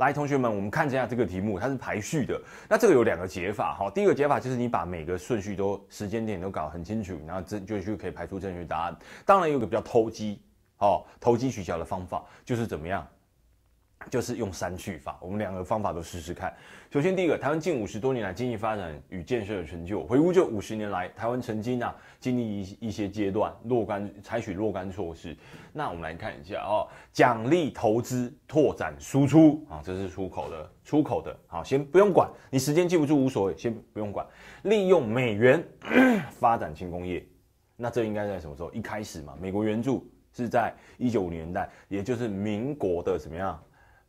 来，同学们，我们看一下这个题目，它是排序的。那这个有两个解法，哈，第一个解法就是你把每个顺序都时间点都搞很清楚，然后这就就可以排除正确答案。当然，有个比较投机，哦，投机取巧的方法就是怎么样？就是用三去法，我们两个方法都试试看。首先，第一个，台湾近五十多年来经济发展与建设的成就，回顾这五十年来台湾曾经啊经历一一些阶段，若干采取若干措施。那我们来看一下哦，奖励投资，拓展输出啊，这是出口的，出口的好，先不用管，你时间记不住无所谓，先不用管。利用美元 发展轻工业，那这应该在什么时候？一开始嘛，美国援助是在一九五年代，也就是民国的怎么样？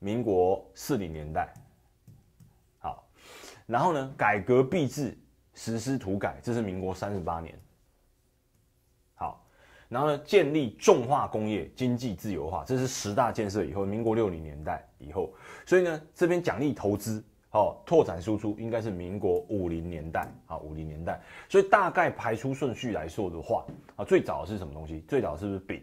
民国四零年代，好，然后呢，改革币制，实施土改，这是民国三十八年。好，然后呢，建立重化工业，经济自由化，这是十大建设以后，民国六零年代以后。所以呢，这边奖励投资，好，拓展输出，应该是民国五零年代啊，五零年代。所以大概排出顺序来说的话，啊，最早是什么东西？最早是不是丙？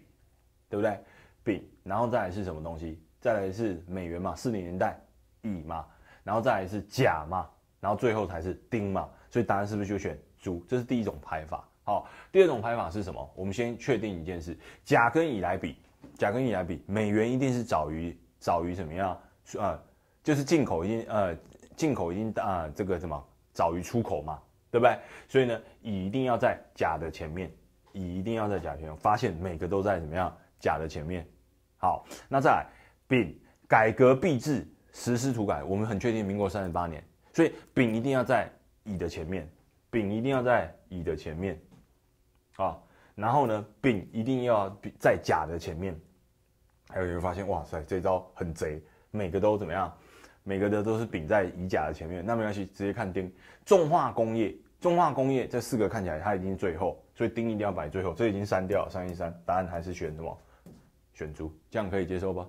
对不对？丙，然后再来是什么东西？再来是美元嘛，四零年代乙嘛，然后再来是甲嘛，然后最后才是丁嘛，所以答案是不是就选猪？这是第一种排法。好，第二种排法是什么？我们先确定一件事：甲跟乙来比，甲跟乙来比，美元一定是早于早于怎么样？呃，就是进口已经呃，进口已经呃、这个什么早于出口嘛，对不对？所以呢，乙一定要在甲的前面，乙一定要在甲前。发现每个都在怎么样？甲的前面。好，那再来。丙改革币制，实施土改，我们很确定民国三十八年，所以丙一定要在乙的前面，丙一定要在乙的前面，啊，然后呢，丙一定要在甲的前面，还有人发现哇塞，这招很贼，每个都怎么样，每个的都是丙在乙甲的前面，那没关系，直接看丁重化工业，重化工业这四个看起来它已经最后，所以丁一定要摆最后，这已经删掉，三一三，答案还是选什么？选猪，这样可以接受吧？